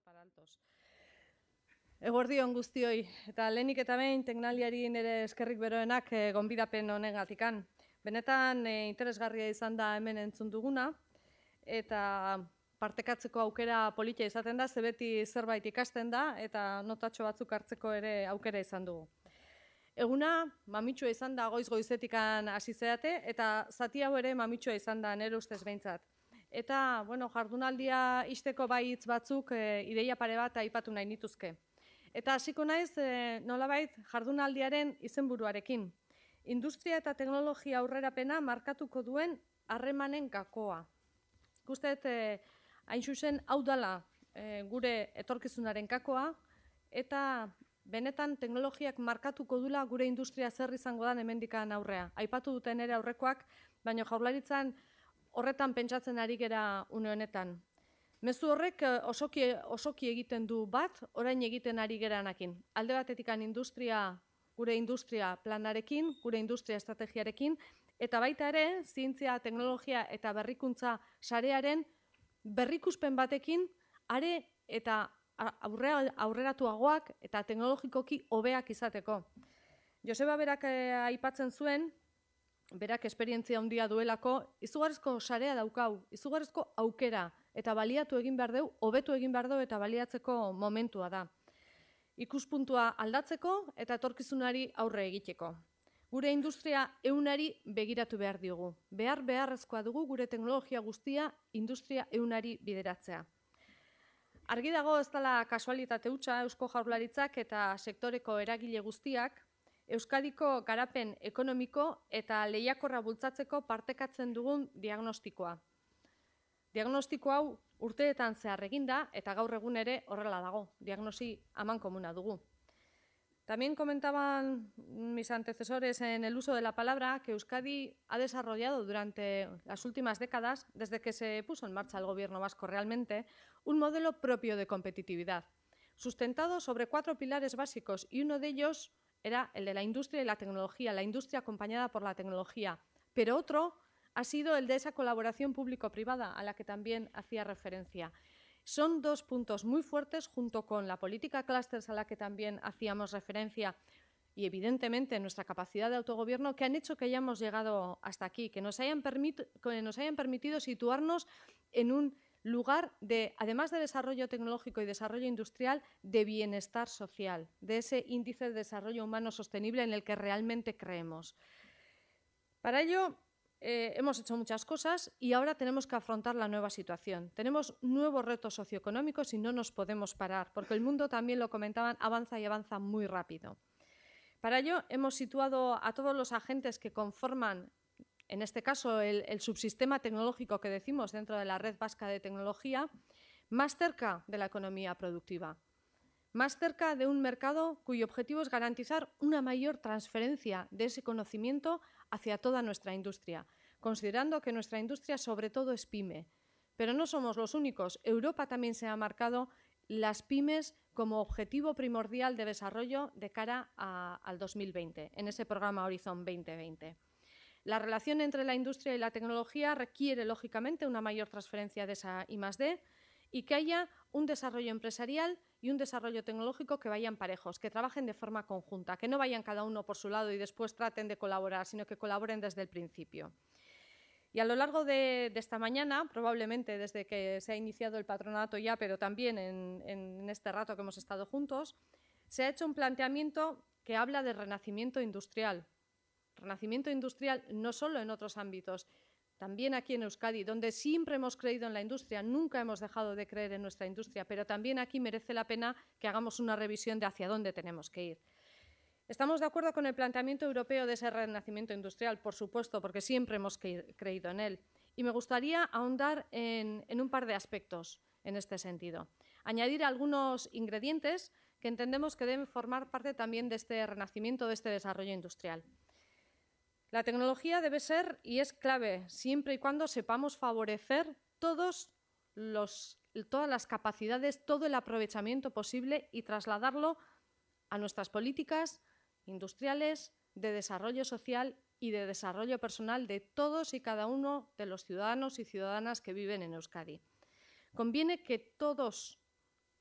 para altos. Eguerdi hon guztioi, eta lehenik eta behin teknaliari nire eskerrik beroenak e, gonbidapen honen gatikan. Benetan eh, interesgarria izan da hemen entzun duguna, eta partekatzeko aukera politia izaten da, zebeti zerbait ikasten da, eta notatxo batzuk hartzeko ere aukera izan dugu. Eguna, mamitxua izan da goiz goizetikan hasi eta zati hau ere mamitsua izan da, nero ustez behintzat. Eta, bueno, jardunaldia isteko baitz batzuk eh, ideia pare bat aipatu nahi nituzke. Eta hasiko naiz, e, nolabait jardunaldiaren izenburuarekin. Industria eta teknologia aurrerapena markatuko duen harremanen kakoa. Ikustet eh hain zuzen hau dala e, gure etorkizunaren kakoa, eta benetan teknologiak markatuko dula gure industria zer izango da hemendikan aurrea. Aipatu duten ere aurrekoak, baina Jaurlaritzan horretan pentsatzen ari gera une honetan. Mezu horrek eh, osoki, osoki egiten du bat, orain egiten ari geranakin. Alde batetik an industria, gure industria planarekin, gure industria estrategiarekin, eta baita ere, zientzia, teknologia eta berrikuntza sarearen berrikuspen batekin, are eta aurrera, aurreratuagoak eta teknologikoki hobeak izateko. Joseba berak eh, aipatzen zuen, berak esperientzia handia duelako, izugarrizko sarea daukau, izugarrizko aukera, eta baliatu egin behar deu, hobetu egin behar deu, eta baliatzeko momentua da. Ikuspuntua aldatzeko eta etorkizunari aurre egiteko. Gure industria eunari begiratu behar diogu. Behar beharrezkoa dugu gure teknologia guztia industria eunari bideratzea. Argi dago ez dela kasualitate hutsa Eusko Jaurlaritzak eta sektoreko eragile guztiak, Euskadiko garapen ekonomiko eta lehiakorra bultzatzeko partekatzen dugun diagnostikoa. Diagnostiko hau urteetan zehar eginda eta gaur egun ere horrela dago, diagnosi aman komuna dugu. También comentaban mis antecesores en el uso de la palabra que Euskadi ha desarrollado durante las últimas décadas, desde que se puso en marcha el gobierno vasco realmente, un modelo propio de competitividad, sustentado sobre cuatro pilares básicos y uno de ellos era el de la industria y la tecnología, la industria acompañada por la tecnología, pero otro ha sido el de esa colaboración público-privada a la que también hacía referencia. Son dos puntos muy fuertes junto con la política clusters a la que también hacíamos referencia y evidentemente nuestra capacidad de autogobierno que han hecho que hayamos llegado hasta aquí, que nos hayan, que nos hayan permitido situarnos en un lugar de, además de desarrollo tecnológico y desarrollo industrial, de bienestar social, de ese índice de desarrollo humano sostenible en el que realmente creemos. Para ello, eh, hemos hecho muchas cosas y ahora tenemos que afrontar la nueva situación. Tenemos nuevos retos socioeconómicos y no nos podemos parar, porque el mundo también lo comentaban, avanza y avanza muy rápido. Para ello hemos situado a todos los agentes que conforman en este caso el, subsistema tecnológico que decimos dentro de la red vasca de tecnología, más cerca de la economía productiva, más cerca de un mercado cuyo objetivo es garantizar una mayor transferencia de ese conocimiento hacia toda nuestra industria, considerando que nuestra industria sobre todo es pyme. Pero no somos los únicos. Europa también se ha marcado las pymes como objetivo primordial de desarrollo de cara al 2020, en ese programa Horizon 2020. La relación entre la industria y la tecnología requiere, lógicamente, una mayor transferencia de esa I+.D. y que haya un desarrollo empresarial y un desarrollo tecnológico que vayan parejos, que trabajen de forma conjunta, que no vayan cada uno por su lado y después traten de colaborar, sino que colaboren desde el principio. Y a lo largo de, esta mañana, probablemente desde que se ha iniciado el patronato ya, pero también en, en, este rato que hemos estado juntos, se ha hecho un planteamiento que habla de renacimiento industrial renacimiento industrial no solo en otros ámbitos, también aquí en Euskadi, donde siempre hemos creído en la industria, nunca hemos dejado de creer en nuestra industria, pero también aquí merece la pena que hagamos una revisión de hacia dónde tenemos que ir. Estamos de acuerdo con el planteamiento europeo de ese renacimiento industrial, por supuesto, porque siempre hemos creído en él. Y me gustaría ahondar en, un par de aspectos en este sentido. Añadir algunos ingredientes que entendemos que deben formar parte también de este renacimiento, de este desarrollo industrial. La tecnología debe ser y es clave siempre y cuando sepamos favorecer todas las capacidades, todo el aprovechamiento posible y trasladarlo a nuestras políticas industriales, de desarrollo social y de desarrollo personal de todos y cada uno de los ciudadanos y ciudadanas que viven en Euskadi. Conviene que todos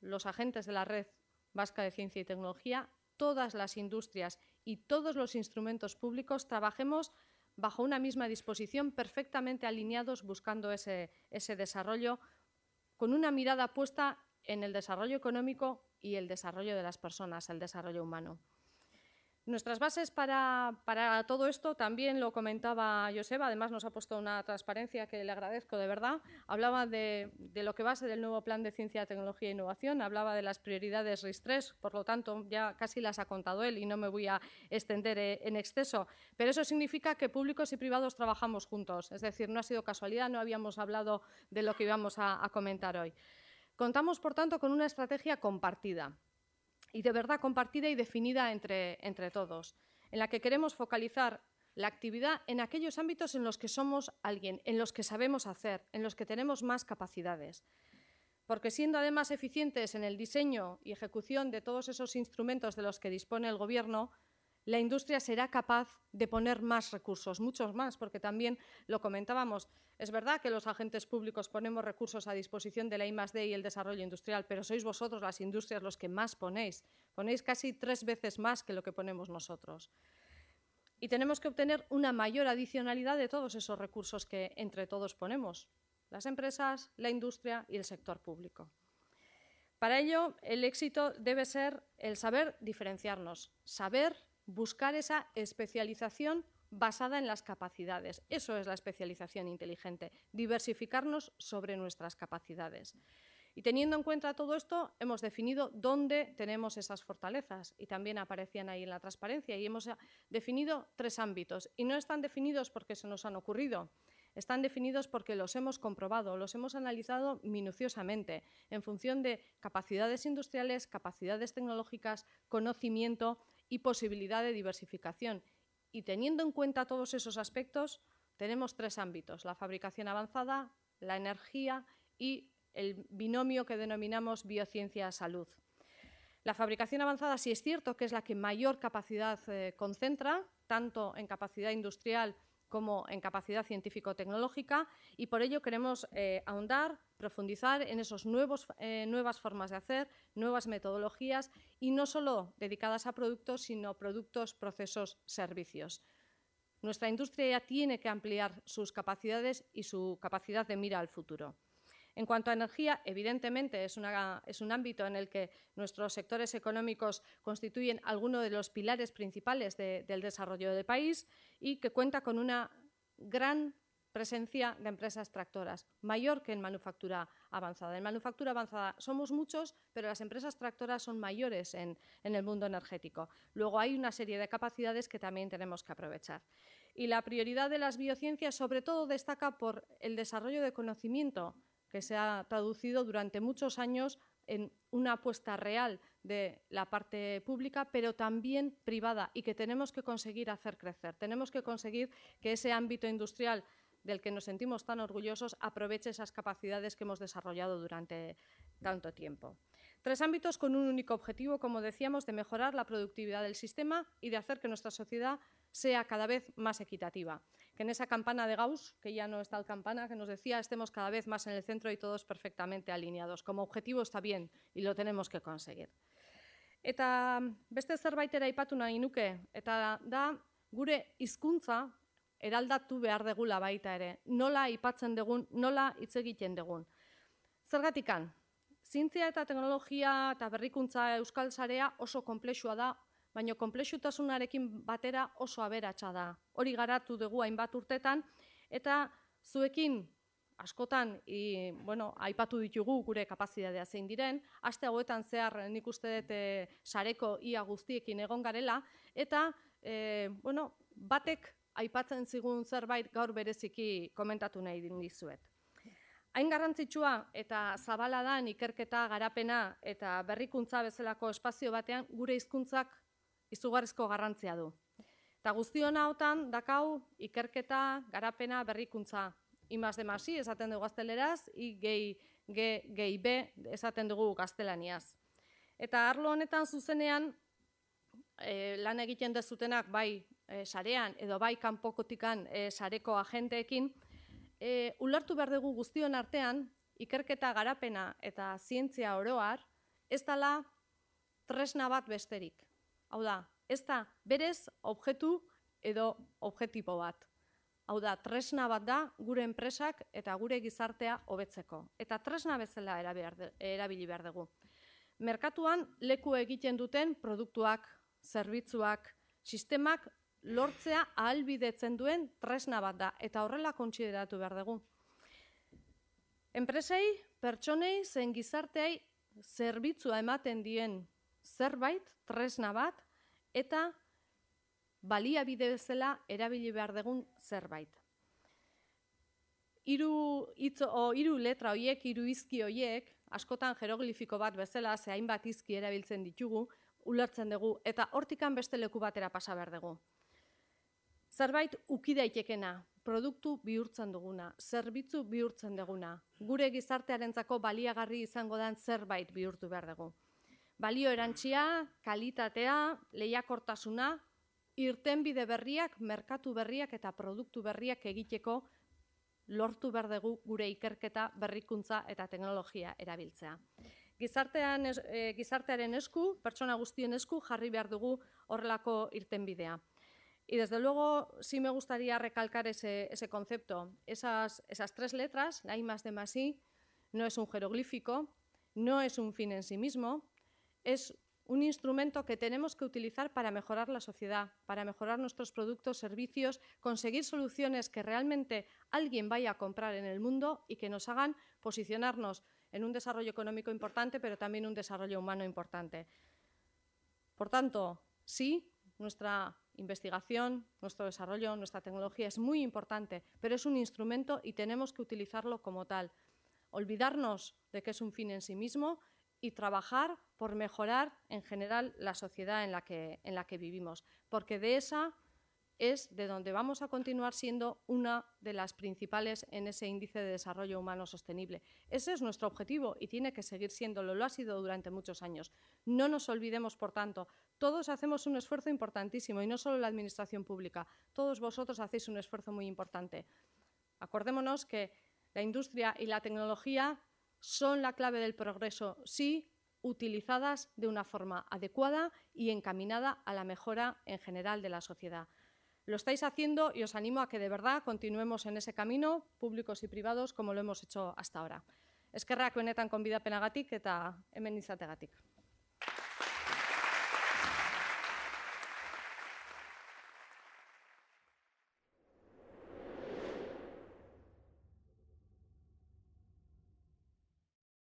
los agentes de la red vasca de ciencia y tecnología, todas las industrias y todos los instrumentos públicos trabajemos bajo una misma disposición, perfectamente alineados buscando ese, desarrollo, con una mirada puesta en el desarrollo económico y el desarrollo de las personas, el desarrollo humano. Nuestras bases para, todo esto, también lo comentaba Joseba, además nos ha puesto una transparencia que le agradezco de verdad. Hablaba de, lo que va a ser el nuevo plan de ciencia, tecnología e innovación, hablaba de las prioridades RIS3, por lo tanto ya casi las ha contado él y no me voy a extender eh, en exceso. Pero eso significa que públicos y privados trabajamos juntos, es decir, no ha sido casualidad, no habíamos hablado de lo que íbamos a, a comentar hoy. Contamos, por tanto, con una estrategia compartida y de verdad compartida y definida entre, entre todos, en la que queremos focalizar la actividad en aquellos ámbitos en los que somos alguien, en los que sabemos hacer, en los que tenemos más capacidades. Porque siendo además eficientes en el diseño y ejecución de todos esos instrumentos de los que dispone el Gobierno, la industria será capaz de poner más recursos, muchos más, porque también lo comentábamos. Es verdad que los agentes públicos ponemos recursos a disposición de la I+D y el desarrollo industrial, pero sois vosotros, las industrias, los que más ponéis. Ponéis casi tres veces más que lo que ponemos nosotros. Y tenemos que obtener una mayor adicionalidad de todos esos recursos que entre todos ponemos, las empresas, la industria y el sector público. Para ello, el éxito debe ser el saber diferenciarnos, saber buscar esa especialización basada en las capacidades. Eso es la especialización inteligente, diversificarnos sobre nuestras capacidades. Y teniendo en cuenta todo esto, hemos definido dónde tenemos esas fortalezas y también aparecían ahí en la transparencia y hemos eh, definido tres ámbitos y no están definidos porque se nos han ocurrido. Están definidos porque los hemos comprobado, los hemos analizado minuciosamente en función de capacidades industriales, capacidades tecnológicas, conocimiento y posibilidad de diversificación. Y teniendo en cuenta todos esos aspectos, tenemos tres ámbitos, la fabricación avanzada, la energía y el binomio que denominamos biociencia-salud. La fabricación avanzada sí es cierto que es la que mayor capacidad eh, concentra, tanto en capacidad industrial como en capacidad científico-tecnológica y por ello queremos eh, ahondar, profundizar en esas eh, nuevas formas de hacer, nuevas metodologías y no solo dedicadas a productos, sino productos, procesos, servicios. Nuestra industria ya tiene que ampliar sus capacidades y su capacidad de mira al futuro. En cuanto a energía, evidentemente es, un ámbito en el que nuestros sectores económicos constituyen alguno de los pilares principales del desarrollo del país y que cuenta con una gran presencia de empresas tractoras, mayor que en manufactura avanzada. En manufactura avanzada somos muchos, pero las empresas tractoras son mayores en, en, el mundo energético. Luego hay una serie de capacidades que también tenemos que aprovechar. Y la prioridad de las biociencias sobre todo destaca por el desarrollo de conocimiento que se ha traducido durante muchos años en una apuesta real de la parte pública, pero también privada, y que tenemos que conseguir hacer crecer. Tenemos que conseguir que ese ámbito industrial del que nos sentimos tan orgullosos aproveche esas capacidades que hemos desarrollado durante tanto tiempo. Tres ámbitos con un único objetivo, como decíamos, de mejorar la productividad del sistema y de hacer que nuestra sociedad sea cada vez más equitativa. Que en esa campana de Gauss, que ya no está el campana, que nos decía, estemos cada vez más en el centro y todos perfectamente alineados. Como objetivo está bien y lo tenemos que conseguir. Eta beste zerbait era ipatu nahi nuke, eta da gure hizkuntza eraldatu behar degula baita ere. Nola ipatzen degun, nola hitz egiten degun. Zergatikan, zientzia eta teknologia eta berrikuntza euskal sarea oso komplexua da, baina konplexutasunarekin batera oso aberatsa da. Hori garatu dugu hainbat urtetan, eta zuekin askotan, bueno, aipatu ditugu gure kapazitatea zein diren, aste hauetan zehar nik uste dut e, sareko ia guztiekin egon garela, eta, e, bueno, batek aipatzen zigun zerbait gaur bereziki komentatu nahi dizuet. Hain garrantzitsua eta zabala dan ikerketa garapena eta berrikuntza bezalako espazio batean gure hizkuntzak izugarrezko garrantzia du. Eta guztion hautan, dakau, ikerketa, garapena, berrikuntza. Imaz demasi, esaten dugu gazteleraz, i, gehi, gehi, esaten dugu gaztelaniaz. Eta arlo honetan zuzenean, eh, lan egiten dezutenak bai eh, sarean edo bai kanpokotikan eh, sareko agenteekin, ulartu behar dugu guztion artean, ikerketa garapena eta zientzia oroar, ez dala tresna bat besterik. Hau da, ez da, berez objektu edo objektipo bat. Hau da, tresna bat da, gure enpresak eta gure gizartea hobetzeko. Eta tresna bezala erabili behar dugu. Merkatuan leku egiten duten produktuak, zerbitzuak, sistemak lortzea ahalbidetzen duen tresna bat da. Eta horrela kontsideratu behar dugu. Enpresei, pertsonei, zen gizarteai, zerbitzua ematen dien zerbait, tresna bat, eta baliabide bezala erabili behar dugun zerbait. Iru, itzo, o, iru letra hoiek, iru izki hoiek, askotan jeroglifiko bat bezala, ze hainbat izki erabiltzen ditugu, ulertzen dugu, eta hortikan beste leku batera pasa behar dugu. Zerbait ukidaitekena, produktu bihurtzen duguna, zerbitzu bihurtzen duguna, gure gizartearentzako baliagarri izango den zerbait bihurtu behar dugu balio erantzia, kalitatea, lehiakortasuna, irtenbide berriak, merkatu berriak eta produktu berriak egiteko lortu berdegu gure ikerketa, berrikuntza eta teknologia erabiltzea. Gizartean, eh, gizartearen esku, pertsona guztien esku, jarri behar dugu horrelako irtenbidea. Y desde luego, si me gustaría recalcar ese, ese concepto. Esas, esas tres letras, la I más de más I, no es un jeroglífico, no es un fin en sí mismo, es un instrumento que tenemos que utilizar para mejorar la sociedad, para mejorar nuestros productos, servicios, conseguir soluciones que realmente alguien vaya a comprar en el mundo y que nos hagan posicionarnos en un desarrollo económico importante, pero también un desarrollo humano importante. Por tanto, sí, nuestra investigación, nuestro desarrollo, nuestra tecnología es muy importante, pero es un instrumento y tenemos que utilizarlo como tal. Olvidarnos de que es un fin en sí mismo y trabajar por mejorar en general la sociedad en la que, en la que vivimos, porque de esa es de donde vamos a continuar siendo una de las principales en ese índice de desarrollo humano sostenible. Ese es nuestro objetivo y tiene que seguir siéndolo, lo ha sido durante muchos años. No nos olvidemos, por tanto, todos hacemos un esfuerzo importantísimo y no solo la Administración Pública, todos vosotros hacéis un esfuerzo muy importante. Acordémonos que la industria y la tecnología son la clave del progreso, sí, utilizadas de una forma adecuada y encaminada a la mejora en general de la sociedad. Lo estáis haciendo y os animo a que de verdad continuemos en ese camino, públicos y privados, como lo hemos hecho hasta ahora. Es Eskerrak que konbidapenagatik eta hemen izategatik.